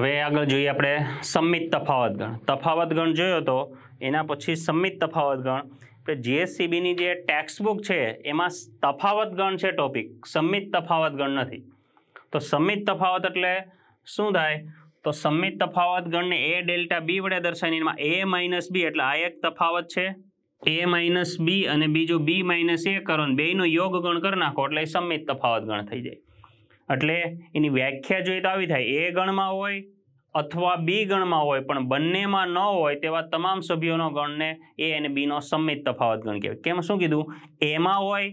હવે આગળ જોઈએ આપણે સંમિત તફાવત ગણ તફાવત ગણ જોયો તો એના પછી સંમિત તફાવત ગણ કે જીએસસીબીની જે ટેક્સ્ટબુક છે એમાં તફાવત ગણ છે ટોપિક સંમિત તફાવત ગણ નથી તો સંમિત તફાવત એટલે શું થાય તો સંમિત તફાવત ગણને એ ડેલ્ટા બી વડે દર્શાવીને એમાં એ માઇનસ બી એટલે આ એક તફાવત છે એ માઇનસ બી અને બીજો બી માઇનસ એ કરો ને બેનો યોગ ગણ કરી નાખો એટલે સંમિત તફાવત ગણ થઈ જાય એટલે એની વ્યાખ્યા જોઈએ તો આવી થાય એ ગણમાં હોય અથવા બી ગણમાં હોય પણ બંનેમાં ન હોય તેવા તમામ સભ્યોનો ગણને એ અને બીનો સંમિત તફાવત ગણ કહેવાય કેમ શું કીધું એમાં હોય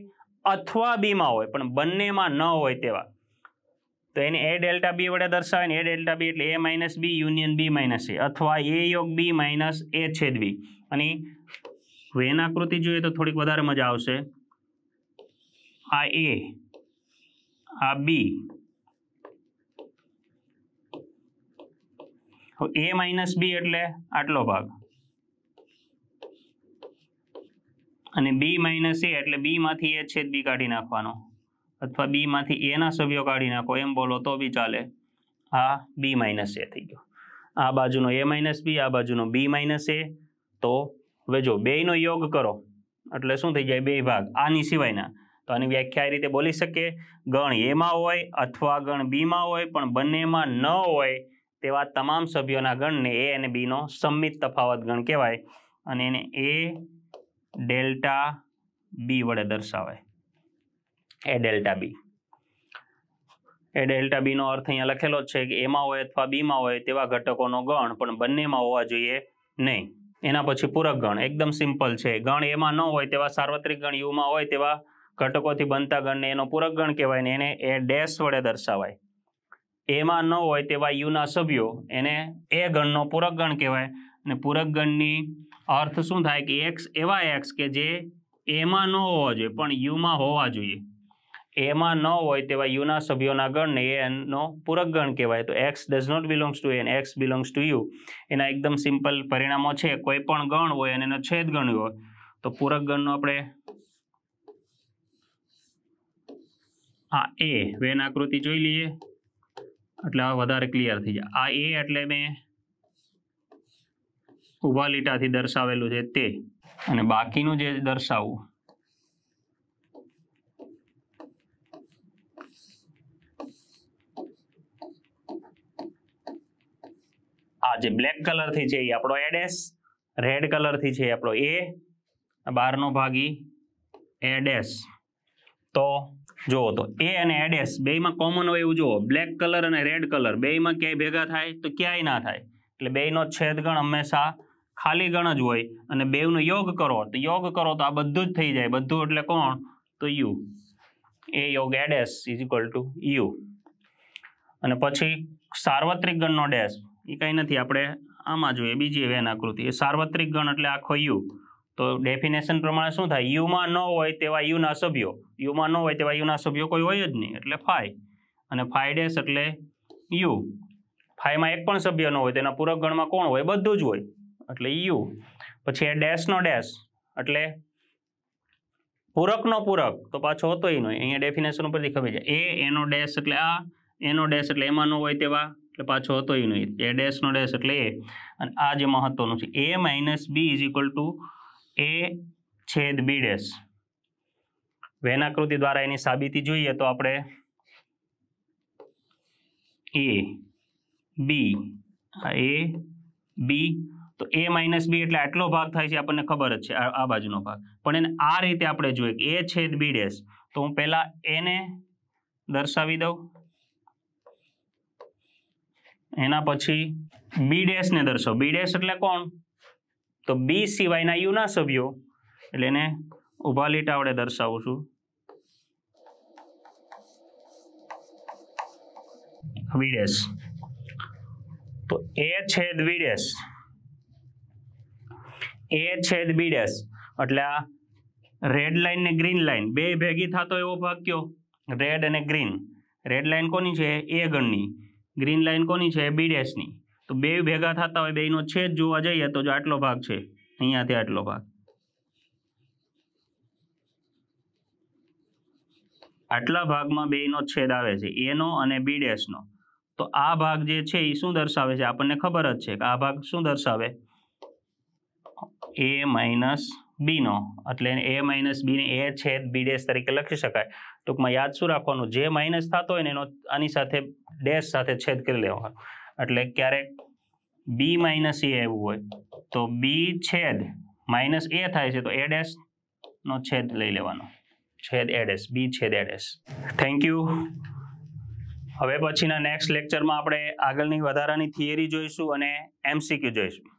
અથવા બીમાં હોય પણ બંનેમાં ન હોય તેવા તો એને એ ડેલ્ટા બી વડે દર્શાવે ને એ ડેલ્ટા બી એટલે A minus B union B minus A અથવા એ યોગ બી માઇનસ એ છેદ બી અને વેન આકૃતિ જોઈએ તો થોડીક વધારે મજા આવશે આ એ આ બી તો એ માઇનસ બી એટલે આટલો ભાગ અને બી માઇનસ એ એટલે બીમાંથી એ છેદ બી કાઢી નાખવાનો અથવા બીમાંથી એના સભ્યો કાઢી નાખો એમ બોલો તો બી ચાલે આ બી માઇનસ એ થઈ ગયો આ બાજુનો એ માઇનસ બી આ બાજુનો બી માઇનસ એ તો હવે જો બેયનો યોગ કરો એટલે શું થઈ જાય બે ભાગ આની સિવાયના તો આની વ્યાખ્યા એ રીતે બોલી શકીએ ગણ એમાં હોય અથવા ગણ બીમાં હોય પણ બંનેમાં ન હોય તેવા તમામ સભ્યોના ગણને એ અને બીનો સંમિત તફાવત ગણ કહેવાય અને એને એ ડેલ્ટા બી વડે દર્શાવાય એ ડેલ્ટા બી એ ડેલ્ટા બીનો અર્થ અહીંયા લખેલો છે કે એમાં હોય અથવા બીમાં હોય તેવા ઘટકોનો ગણ પણ બંનેમાં હોવા જોઈએ નહીં એના પછી પૂરક ગણ એકદમ સિમ્પલ છે ગણ એમાં ન હોય તેવા સાર્વત્રિક ગણ યુમાં હોય તેવા ઘટકોથી બનતા ગણને એનો પૂરક ગણ કહેવાય ને એને એ ડેશ વડે દર્શાવાય એમાં ન હોય તેવા યુના સભ્યો એને એ ગણનો પૂરક ગણ કહેવાય અને પૂરક ગણની અર્થ શું થાય કે એક્સ એવા એક્સ કે જે એમાં ન હોવા જોઈએ પણ યુમાં હોવા જોઈએ એમાં ન હોય તેવા યુના સભ્યોના ગણને એનો પૂરક ગણ કહેવાય તો x does not belongs to N x belongs to U એના એકદમ સિમ્પલ પરિણામો છે કોઈ પણ ગણ હોય અને એનો છેદ ગણ હોય તો પૂરક ગણનો આપણે હા એ વેન આકૃતિ જોઈ લઈએ એટલે આ વધારે ક્લિયર થઈ જાય આ એ એટલે મેં ઉભા લીટાથી દર્શાવેલું છે તે અને બાકીનું જે દર્શાવવું આ જે બ્લેક કલરથી છે એ આપણો એડેસ રેડ કલરથી છે આપણો એ બહારનો ભાગી ઈ એડેસ તો જુઓ તો એ અને એડેસ બેયમાં કોમન હોય એવું જુઓ બ્લેક કલર અને રેડ કલર બેયમાં ક્યાંય ભેગા થાય તો ક્યાંય ના થાય એટલે બેયનો છેદગણ હંમેશા ખાલી ગણ જ હોય અને બેવનો યોગ કરો તો યોગ કરો તો આ બધું જ થઈ જાય બધું એટલે કોણ તો યુ એ યોગ A dash is equal to U અને પછી સાર્વત્રિક ગણનો ડેસ એ કંઈ નથી આપણે આમાં જોઈએ બીજી વેન આકૃતિ એ સાર્વત્રિક ગણ એટલે આખો યુ તો ડેફિનેશન પ્રમાણે શું થાય યુમાં ન હોય તેવા યુના સભ્યો યુમાં ન હોય તેવા યુના સભ્યો કોઈ હોય જ નહીં એટલે ફાઈ અને ફાઈ ડેશ એટલે યુ ફાઈમાં એક પણ સભ્ય ન હોય તેના પૂરક ગણમાં કોણ હોય બધું જ હોય એટલે યુ પછી એ ડેશનો ડેશ એટલે પૂરકનો પૂરક તો પાછો હતો એ નહીં અહીંયા ડેફિનેશન ઉપરથી ખબર છે એ એનો ડેશ એટલે આ એનો ડેશ એટલે એમાં ન હોય તેવા એટલે પાછો હતો એ નહીં એ ડેશનો ડેશ એટલે એ અને આ જે મહત્વનું છે A minus B is equal to A છેદ બી ડેશ વેનાકૃતિ દ્વારા એની સાબિતી જોઈએ તો આપણે એ બી એ બી તો એ માઇનસ બી એટલે આટલો ભાગ થાય છે આપણને ખબર જ છે આ બાજુનો ભાગ પણ એને આ રીતે આપણે જોઈએ એ છેદ બી ડેશ તો હું પહેલા એને દર્શાવી દઉં એના પછી બી ડેશને દર્શાવ બી ડેશ એટલે કોણ તો બી સિવાયના યુના સભ્યો એટલે એને ઊભા લીટા વડે દર્શાવું છું વિડેશ તો એ છેદ વિડેશ એ છેદ બીડેશ એટલે આ રેડ લાઈન ને ગ્રીન લાઈન બે ભેગી થતો એવો ભાગ કયો રેડ અને ગ્રીન રેડ લાઈન કોની છે એ ગણની ગ્રીન લાઈન કોની છે બીડેશની તો બે ભેગા થતા હોય બેનો છેદ જોવા જઈએ તો જો આટલો ભાગ છે અહીંયાથી આટલો ભાગ આટલા ભાગમાં બેનો છેદ આવે છે એનો અને બી ડેશનો તો આ ભાગ જે છે એ શું દર્શાવે છે આપણને ખબર જ છે કે આ ભાગ શું દર્શાવે એ માઇનસ બીનો એટલે એ માઇનસ બીને એ છેદ બી ડેશ તરીકે લખી શકાય ટૂંકમાં યાદ શું રાખવાનું જે માઇનસ થતો હોય ને એનો આની સાથે ડેશ સાથે છેદ કરી લેવાનો એટલે ક્યારેક બી માઇનસ એ આવ્યું હોય તો બી છેદ માઇનસ એ થાય છે તો એ નો છેદ લઈ લેવાનો છેદ એ બી છેદ એ ડેશ થેન્ક યુ હવે પછીના નેક્સ્ટ લેક્ચરમાં આપણે આગળની વધારાની થિયરી જોઈશું અને એમસીક્યુ જોઈશું